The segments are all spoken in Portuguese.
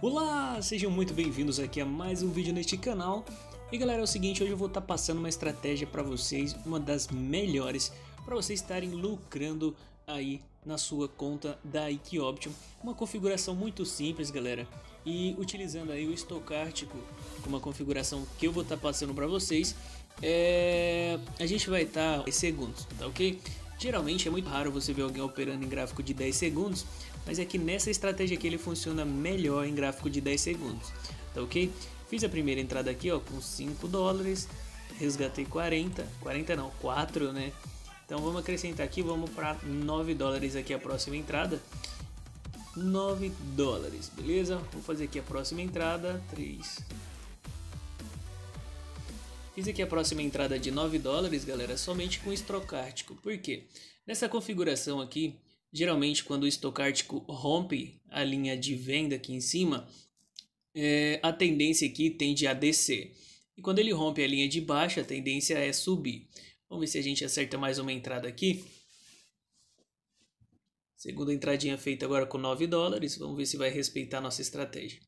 Olá, sejam muito bem-vindos aqui a mais um vídeo neste canal. E galera, é o seguinte, hoje eu vou estar tá passando uma estratégia para vocês, uma das melhores para vocês estarem lucrando aí na sua conta da Equioptium. Uma configuração muito simples, galera, e utilizando aí o estocástico, uma configuração que eu vou estar tá passando para vocês, é... a gente vai tá estar em segundos, tá ok? Geralmente é muito raro você ver alguém operando em gráfico de 10 segundos, mas é que nessa estratégia aqui ele funciona melhor em gráfico de 10 segundos, tá ok? Fiz a primeira entrada aqui ó, com 5 dólares, resgatei 40, 40 não, 4 né? Então vamos acrescentar aqui, vamos para 9 dólares aqui a próxima entrada. 9 dólares, beleza? Vou fazer aqui a próxima entrada, 3. Fiz aqui a próxima entrada de 9 dólares, galera, somente com estocástico. Por quê? Nessa configuração aqui, geralmente quando o estocástico rompe a linha de venda aqui em cima, é, a tendência aqui tende a descer. E quando ele rompe a linha de baixa, a tendência é subir. Vamos ver se a gente acerta mais uma entrada aqui. Segunda entradinha feita agora com 9 dólares. Vamos ver se vai respeitar a nossa estratégia.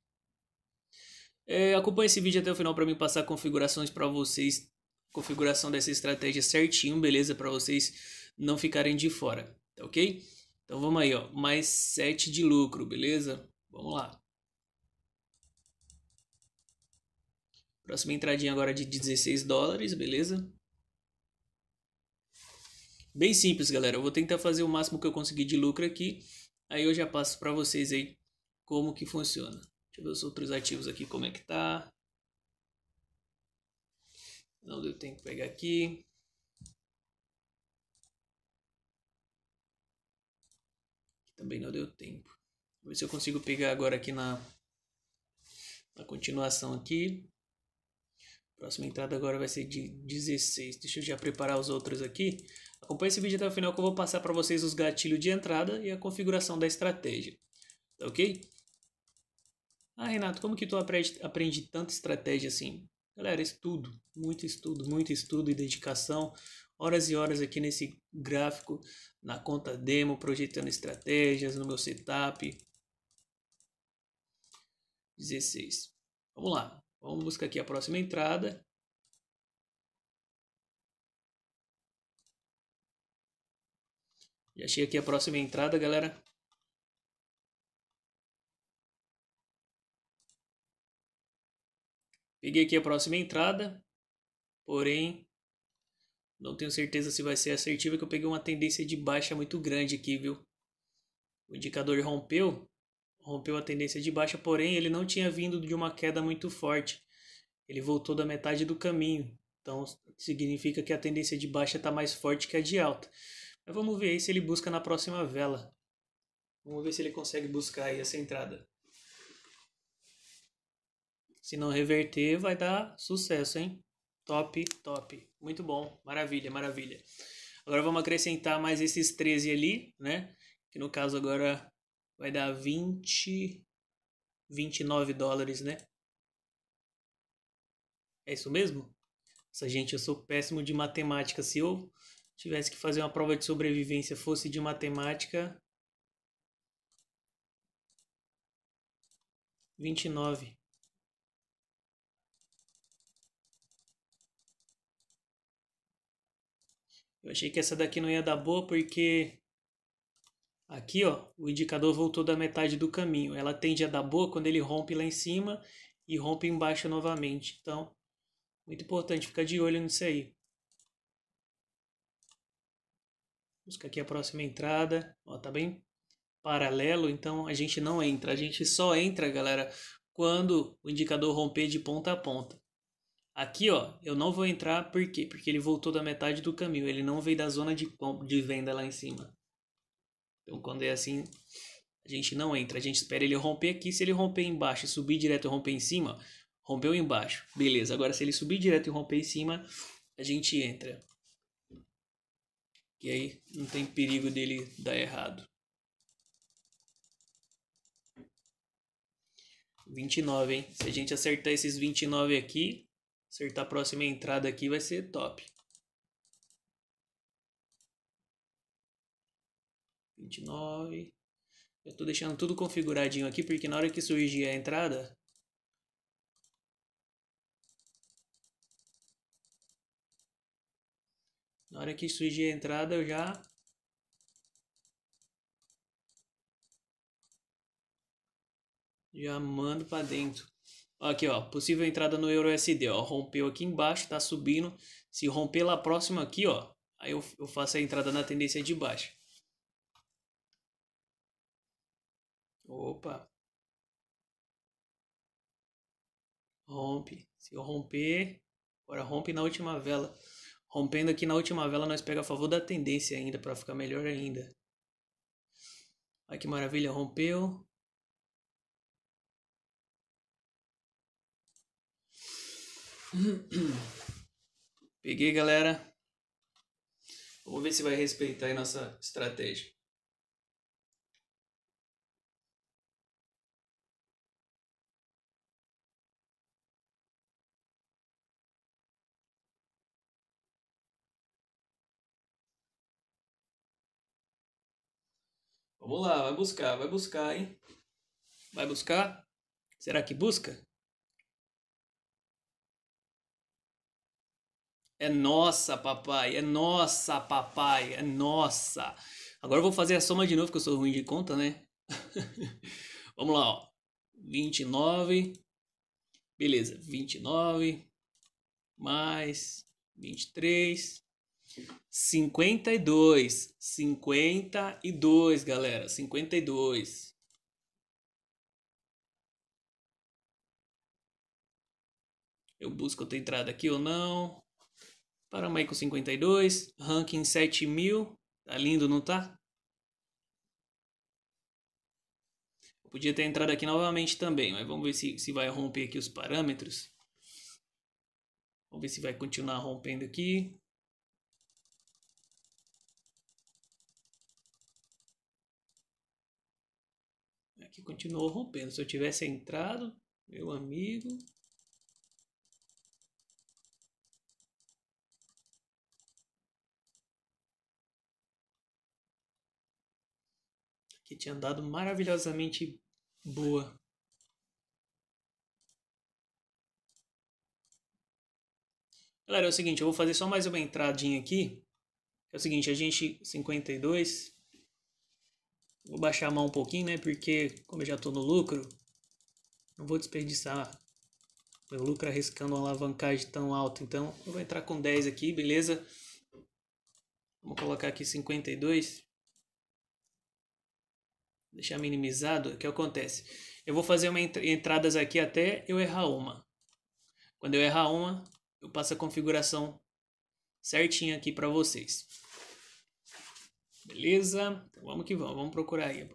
É, acompanhe esse vídeo até o final para me passar configurações para vocês. Configuração dessa estratégia certinho, beleza? Para vocês não ficarem de fora, tá ok? Então vamos aí, ó, mais 7 de lucro, beleza? Vamos lá. Próxima entradinha agora é de 16 dólares, beleza? Bem simples, galera. Eu vou tentar fazer o máximo que eu conseguir de lucro aqui. Aí eu já passo para vocês aí como que funciona. Deixa eu ver os outros ativos aqui, como é que tá. Não deu tempo de pegar aqui. Também não deu tempo. Vou ver se eu consigo pegar agora aqui na, na continuação aqui. Próxima entrada agora vai ser de 16. Deixa eu já preparar os outros aqui. Acompanhe esse vídeo até o final que eu vou passar para vocês os gatilhos de entrada e a configuração da estratégia. Tá ok? Ah, Renato, como que tu aprende, aprende tanta estratégia assim? Galera, estudo, muito estudo, muito estudo e dedicação horas e horas aqui nesse gráfico, na conta demo, projetando estratégias, no meu setup. 16. Vamos lá, vamos buscar aqui a próxima entrada. Já achei aqui a próxima entrada, galera. Peguei aqui a próxima entrada, porém não tenho certeza se vai ser assertiva, é que eu peguei uma tendência de baixa muito grande aqui, viu? O indicador rompeu, rompeu a tendência de baixa, porém ele não tinha vindo de uma queda muito forte. Ele voltou da metade do caminho. Então significa que a tendência de baixa está mais forte que a de alta. Mas vamos ver aí se ele busca na próxima vela. Vamos ver se ele consegue buscar aí essa entrada. Se não reverter, vai dar sucesso, hein? Top, top. Muito bom. Maravilha, maravilha. Agora vamos acrescentar mais esses 13 ali, né? Que no caso agora vai dar 20 29 dólares, né? É isso mesmo? Essa gente, eu sou péssimo de matemática. Se eu tivesse que fazer uma prova de sobrevivência fosse de matemática, 29. Eu achei que essa daqui não ia dar boa porque aqui ó, o indicador voltou da metade do caminho. Ela tende a dar boa quando ele rompe lá em cima e rompe embaixo novamente. Então, muito importante ficar de olho nisso aí. Busca aqui a próxima entrada. Ó, tá bem paralelo, então a gente não entra. A gente só entra, galera, quando o indicador romper de ponta a ponta. Aqui, ó, eu não vou entrar, por quê? Porque ele voltou da metade do caminho, ele não veio da zona de, de venda lá em cima. Então, quando é assim, a gente não entra, a gente espera ele romper aqui. Se ele romper embaixo e subir direto e romper em cima, rompeu embaixo, beleza. Agora, se ele subir direto e romper em cima, a gente entra. E aí, não tem perigo dele dar errado. 29, hein? Se a gente acertar esses 29 aqui, Acertar a próxima entrada aqui vai ser top. 29. Eu tô deixando tudo configuradinho aqui, porque na hora que surgir a entrada... Na hora que surgir a entrada, eu já... Já mando para dentro. Aqui, ó, possível entrada no EURUSD, ó, rompeu aqui embaixo, tá subindo. Se romper lá próximo aqui, ó, aí eu, eu faço a entrada na tendência de baixo. Opa. Rompe. Se eu romper, agora rompe na última vela. Rompendo aqui na última vela, nós pega a favor da tendência ainda, para ficar melhor ainda. Olha que maravilha, rompeu. Peguei, galera. Vamos ver se vai respeitar aí nossa estratégia. Vamos lá, vai buscar, vai buscar, hein? Vai buscar? Será que busca? É nossa, papai. É nossa, papai. É nossa. Agora eu vou fazer a soma de novo, que eu sou ruim de conta, né? Vamos lá, ó. 29. Beleza, 29 mais 23. 52. 52, galera. 52. Eu busco outra entrada aqui ou não? Paramos aí com 52. Ranking 7000. Tá lindo, não tá? Eu podia ter entrado aqui novamente também, mas vamos ver se, se vai romper aqui os parâmetros. Vamos ver se vai continuar rompendo aqui. Aqui continuou rompendo. Se eu tivesse entrado, meu amigo, que tinha dado maravilhosamente boa. Galera, é o seguinte, eu vou fazer só mais uma entradinha aqui. É o seguinte, a gente 52 Vou baixar a mão um pouquinho, né? Porque como eu já estou no lucro, não vou desperdiçar meu lucro arriscando uma alavancagem tão alta. Então, eu vou entrar com 10 aqui, beleza? Vamos colocar aqui 52 deixar minimizado, o que acontece? Eu vou fazer uma ent entradas aqui até eu errar uma. Quando eu errar uma, eu passo a configuração certinha aqui para vocês. Beleza? Então vamos que vamos, vamos procurar aí.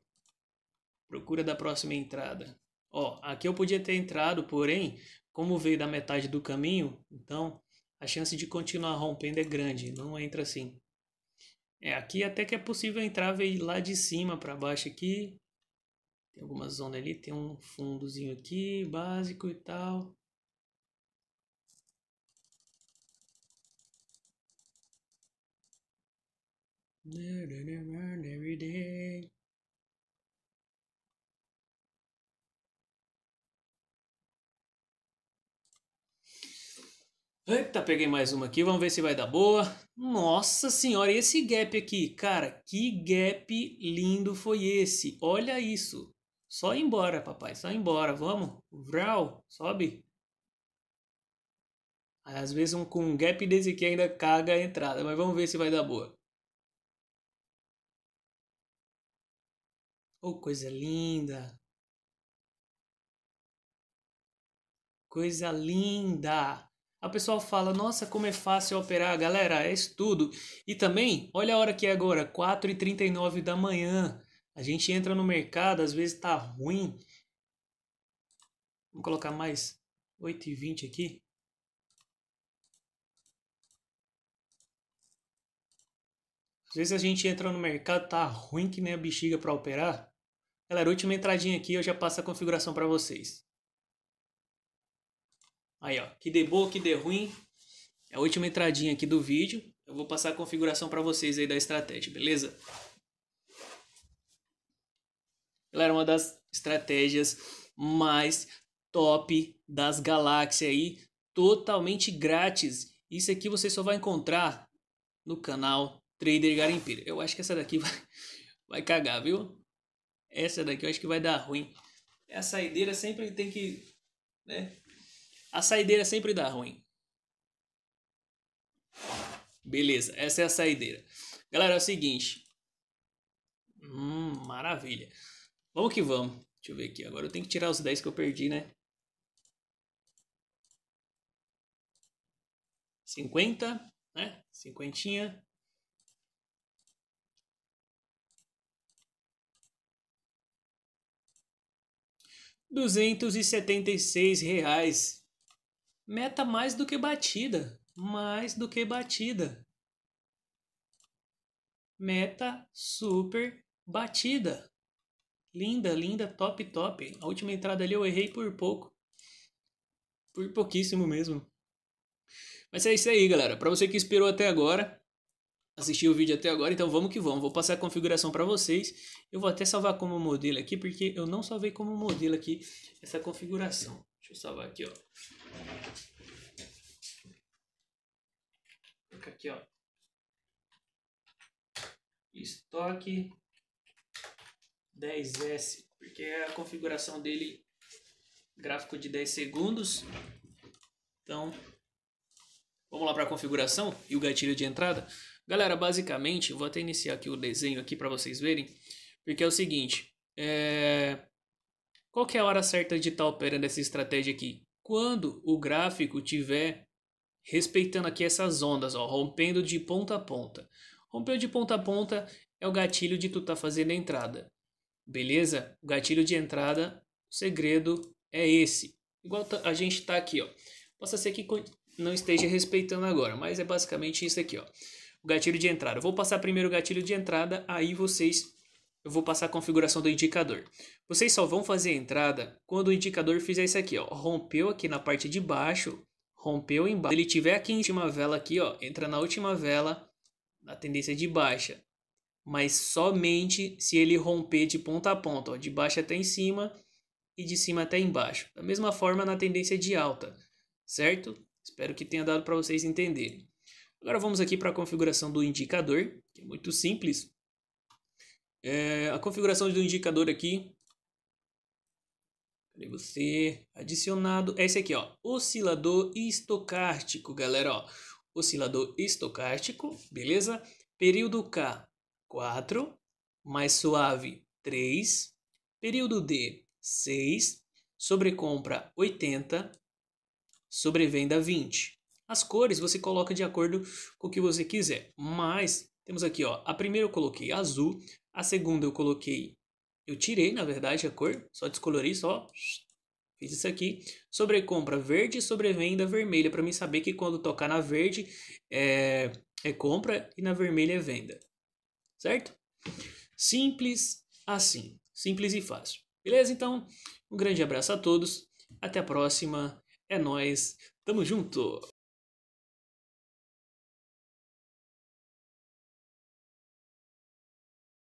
Procura da próxima entrada. Ó, aqui eu podia ter entrado, porém, como veio da metade do caminho, então a chance de continuar rompendo é grande, não entra assim. É, aqui até que é possível entrar ver lá de cima para baixo aqui. Tem alguma zona ali, tem um fundozinho aqui, básico e tal. Eita, peguei mais uma aqui, vamos ver se vai dar boa. Nossa senhora, esse gap aqui, cara, que gap lindo foi esse. Olha isso. Só embora, papai, só embora, vamos. Vral, sobe. Às vezes um, com um gap desse aqui ainda caga a entrada, mas vamos ver se vai dar boa. Oh, coisa linda. Coisa linda. A pessoa fala, nossa, como é fácil operar, galera, é isso tudo. E também, olha a hora que é agora, 4h39 da manhã. A gente entra no mercado, às vezes tá ruim. Vou colocar mais 8h20 aqui. Às vezes a gente entra no mercado, tá ruim que nem a bexiga para operar. Galera, última entradinha aqui, eu já passo a configuração para vocês. Aí, ó, que dê boa, que dê ruim. É a última entradinha aqui do vídeo. Eu vou passar a configuração para vocês aí da estratégia, beleza? Galera, uma das estratégias mais top das galáxias aí, totalmente grátis. Isso aqui você só vai encontrar no canal Trader Garimpeiro. Eu acho que essa daqui vai, vai cagar, viu? Essa daqui eu acho que vai dar ruim. É a saideira sempre tem que, né, a saideira sempre dá ruim. Beleza, essa é a saideira. Galera, é o seguinte. Hum, maravilha. Vamos que vamos. Deixa eu ver aqui. Agora eu tenho que tirar os 10 que eu perdi, né? 50, né? Cinquentinha. Duzentos e setenta e seis reais Meta mais do que batida. Mais do que batida. Meta super batida. Linda, linda, top, top. A última entrada ali eu errei por pouco. Por pouquíssimo mesmo. Mas é isso aí, galera. Para você que esperou até agora, assistiu o vídeo até agora, então vamos que vamos. Vou passar a configuração para vocês. Eu vou até salvar como modelo aqui, porque eu não salvei como modelo aqui essa configuração. Deixa eu salvar aqui, ó. Fica aqui, ó. Estoque 10S, porque é a configuração dele gráfico de 10 segundos. Então, vamos lá para a configuração e o gatilho de entrada. Galera, basicamente, vou até iniciar aqui o desenho aqui para vocês verem, porque é o seguinte, é... Qual é a hora certa de estar operando essa estratégia aqui? Quando o gráfico tiver respeitando aqui essas ondas, ó, rompendo de ponta a ponta. Rompeu de ponta a ponta é o gatilho de tu tá fazendo a entrada. Beleza? O gatilho de entrada, o segredo é esse. Igual a gente tá aqui, ó. Possa ser que não esteja respeitando agora, mas é basicamente isso aqui, ó. O gatilho de entrada. Eu vou passar primeiro o gatilho de entrada, aí vocês eu vou passar a configuração do indicador. Vocês só vão fazer a entrada quando o indicador fizer isso aqui, ó. Rompeu aqui na parte de baixo, rompeu embaixo. Ele tiver aqui em última vela aqui, ó, entra na última vela, na tendência de baixa. Mas somente se ele romper de ponta a ponta, ó, de baixo até em cima e de cima até embaixo. Da mesma forma na tendência de alta, certo? Espero que tenha dado para vocês entenderem. Agora vamos aqui para a configuração do indicador, que é muito simples. É, a configuração do indicador aqui. Cadê você? Adicionado. É esse aqui, ó. Oscilador estocástico, galera. Ó. Oscilador estocástico, beleza? Período K, 4. Mais suave, 3. Período D, 6. Sobrecompra, 80. Sobrevenda, 20. As cores você coloca de acordo com o que você quiser, mas temos aqui, ó, a primeira eu coloquei azul, a segunda eu coloquei, eu tirei na verdade a cor, só descolori, só fiz isso aqui. Sobrecompra verde, sobrevenda vermelha, para mim saber que quando tocar na verde é, é compra e na vermelha é venda. Certo? Simples assim, simples e fácil. Beleza? Então, um grande abraço a todos. Até a próxima. É nós. Tamo junto.